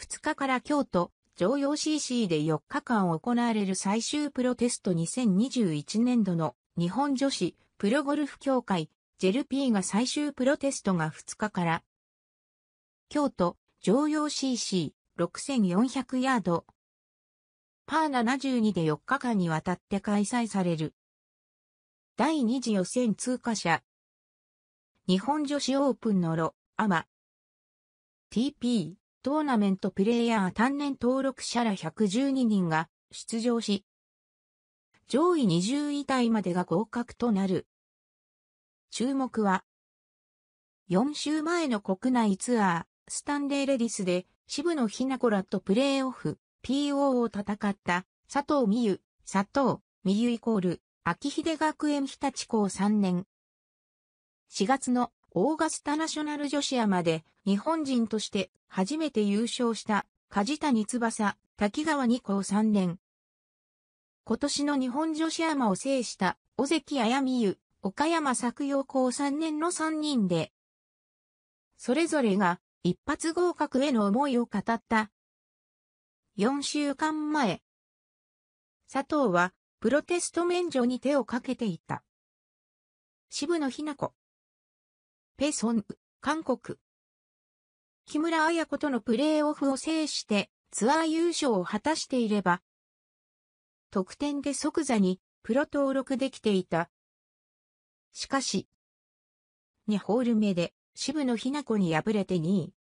2日から京都、常用 CC で4日間行われる最終プロテスト2021年度の日本女子プロゴルフ協会、ジェル P が最終プロテストが2日から、京都、常用 CC6400 ヤード、パー72で4日間にわたって開催される。第2次予選通過者。日本女子オープンのロ、アマ。TP、トーナメントプレイヤー単年登録者ら112人が出場し、上位20位台までが合格となる。注目は、4週前の国内ツアー、スタンデーレディスで、渋野日な子らとプレイオフ、PO を戦った佐藤美優、佐藤美優イコール、秋秀学園日立校3年。4月のオーガスタナショナル女子アマで日本人として初めて優勝した梶谷翼、滝川二高3年。今年の日本女子アマを制した尾関彩美優、岡山作陽高3年の3人で、それぞれが一発合格への思いを語った。4週間前、佐藤はプロテスト免除に手をかけていた。渋野日向子、ペソン、韓国。木村彩子とのプレーオフを制してツアー優勝を果たしていれば、得点で即座にプロ登録できていた。しかし、2ホール目で渋野日向子に敗れて2位。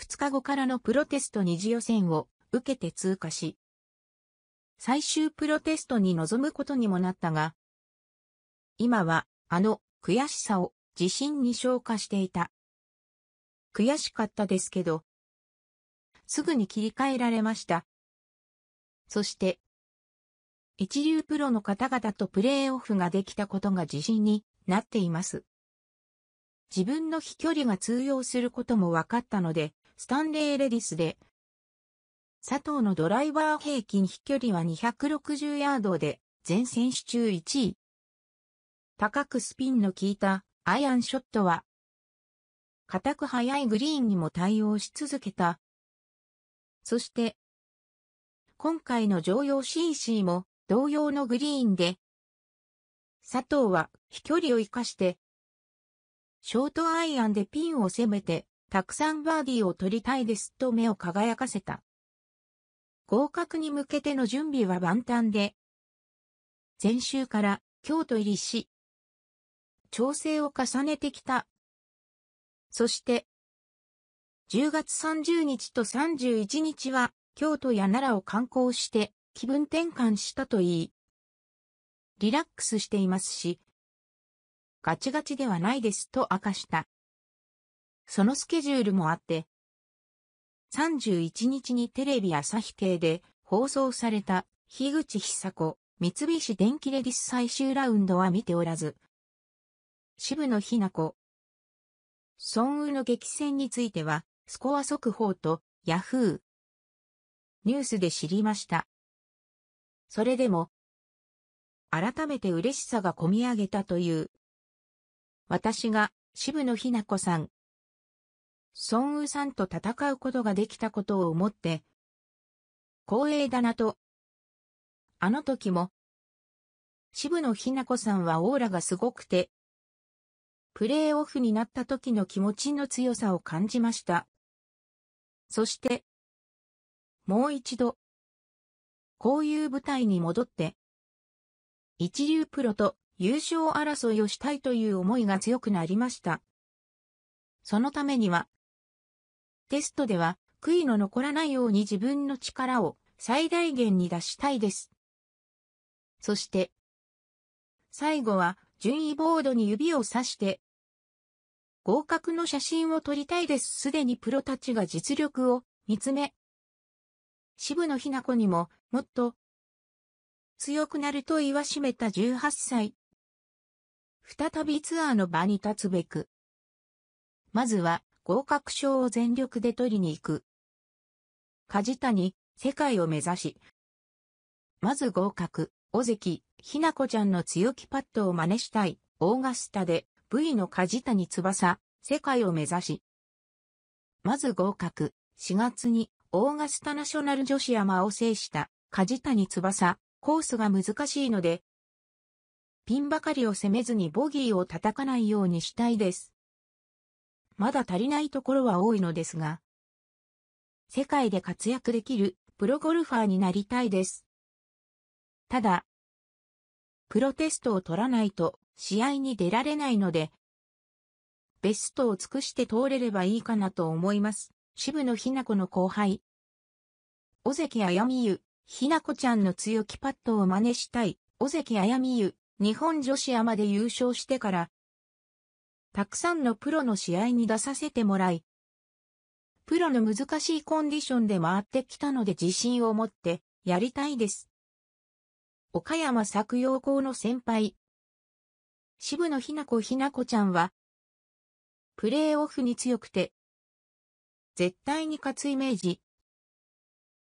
2日後からのプロテスト二次予選を受けて通過し、最終プロテストに臨むことにもなったが、今はあの悔しさを自信に昇華していた。悔しかったですけど、すぐに切り替えられました。そして、一流プロの方々とプレーオフができたことが自信になっています。自分の飛距離が通用することも分かったので、スタンレーレディスで、佐藤のドライバー平均飛距離は260ヤードで、全選手中1位。高くスピンの効いたアイアンショットは、硬く速いグリーンにも対応し続けた。そして、今回の常用 CC も同様のグリーンで、佐藤は飛距離を活かして、ショートアイアンでピンを攻めて、たくさんバーディーを取りたいですと目を輝かせた。合格に向けての準備は万端で、前週から京都入りし、調整を重ねてきた。そして、10月30日と31日は、京都や奈良を観光して、気分転換したといい、リラックスしていますし、ガチガチではないですと明かした。そのスケジュールもあって、31日にテレビ朝日系で放送された樋口久子三菱電機レディス最終ラウンドは見ておらず、渋野日向子。孫宇の激戦については、スコア速報と、ヤフー。ニュースで知りました。それでも、改めて嬉しさが込み上げたという。私が、渋野日向子さん、孫宇さんと戦うことができたことを思って、光栄だなと。あの時も、渋野日向子さんはオーラがすごくて、プレーオフになった時の気持ちの強さを感じました。そして、もう一度、こういう舞台に戻って、一流プロと優勝争いをしたいという思いが強くなりました。そのためには、テストでは悔いの残らないように自分の力を最大限に出したいです。そして、最後は順位ボードに指を指して合格の写真を撮りたいです。すでにプロたちが実力を見つめ。渋野日向子にも、もっと、強くなると言わしめた18歳。再びツアーの場に立つべく。まずは、合格証を全力で取りに行く。梶谷、世界を目指し。まず合格、尾関、ひな子ちゃんの強気パッドを真似したい、オーガスタで V の梶谷翼、世界を目指し。まず合格、4月にオーガスタナショナル女子山を制した梶谷翼、コースが難しいので、ピンばかりを攻めずにボギーを叩かないようにしたいです。まだ足りないところは多いのですが、世界で活躍できるプロゴルファーになりたいです。ただ、プロテストを取らないと試合に出られないので、ベストを尽くして通れればいいかなと思います。渋野日向子の後輩。尾関あやみゆ、ひなちゃんの強気パッドを真似したい。尾関あやみゆ、日本女子アマで優勝してから、たくさんのプロの試合に出させてもらい、プロの難しいコンディションで回ってきたので自信を持ってやりたいです。岡山作陽校の先輩、渋野ひな子ひな子ちゃんは、プレーオフに強くて、絶対に勝つイメージ。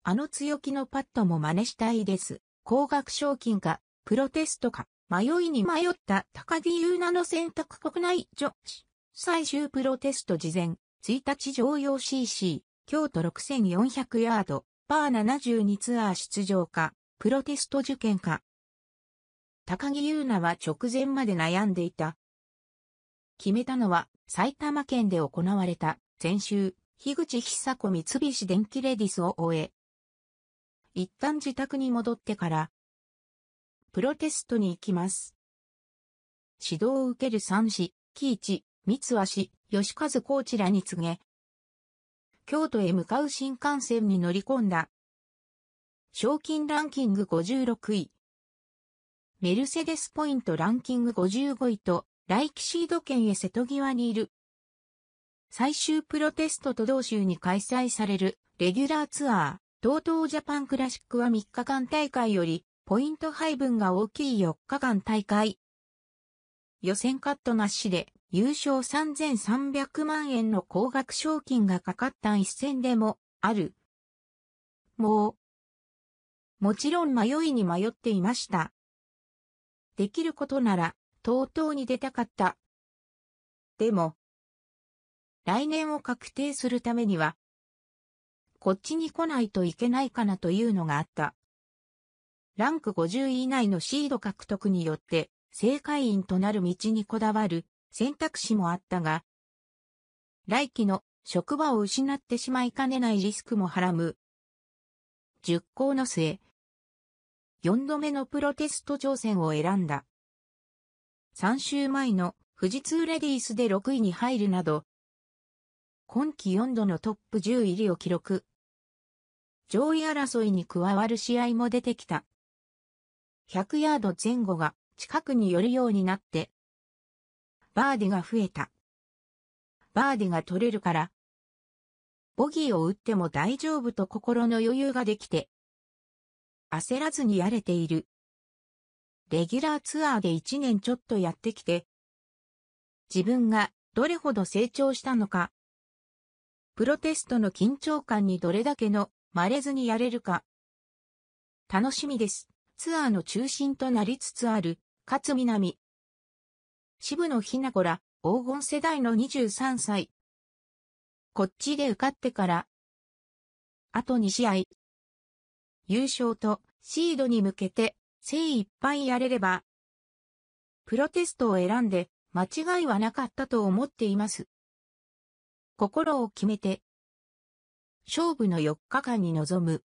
あの強気のパットも真似したいです。高額賞金か、プロテストか、迷いに迷った高木優奈の選択国内女子。最終プロテスト事前、1日常用 CC、京都6400ヤード、パー72ツアー出場か、プロテスト受験か、高木優奈は直前まで悩んでいた。決めたのは、埼玉県で行われた、先週、樋口久子三菱電機レディスを終え、一旦自宅に戻ってから、プロテストに行きます。指導を受ける三子、喜一、三橋、吉和コーチらに告げ、京都へ向かう新幹線に乗り込んだ。賞金ランキング56位、メルセデスポイントランキング55位と、ライキシード圏へ瀬戸際にいる。最終プロテスト都道州に開催される、レギュラーツアー、TOTO ジャパンクラシックは3日間大会より、ポイント配分が大きい4日間大会。予選カットなしで、優勝3300万円の高額賞金がかかった一戦でも、ある。もう、もちろん迷いに迷っていました。できることなら、とうとうに出たかった。でも、来年を確定するためには、こっちに来ないといけないかなというのがあった。ランク50位以内のシード獲得によって、正会員となる道にこだわる選択肢もあったが、来期の職場を失ってしまいかねないリスクもはらむ。熟考の末、4度目のプロテスト挑戦を選んだ。3週前の富士通レディースで6位に入るなど、今季4度のトップ10入りを記録。上位争いに加わる試合も出てきた。100ヤード前後が近くに寄るようになって、バーディが増えた。バーディが取れるから、ボギーを打っても大丈夫と心の余裕ができて、焦らずにやれている。レギュラーツアーで1年ちょっとやってきて、自分がどれほど成長したのか、プロテストの緊張感にどれだけのまれずにやれるか、楽しみです。ツアーの中心となりつつある、勝みなみ。渋野ひな子ら、黄金世代の23歳。こっちで受かってから、あと2試合、優勝とシードに向けて精一杯やれれば、プロテストを選んで間違いはなかったと思っています。心を決めて、勝負の4日間に臨む。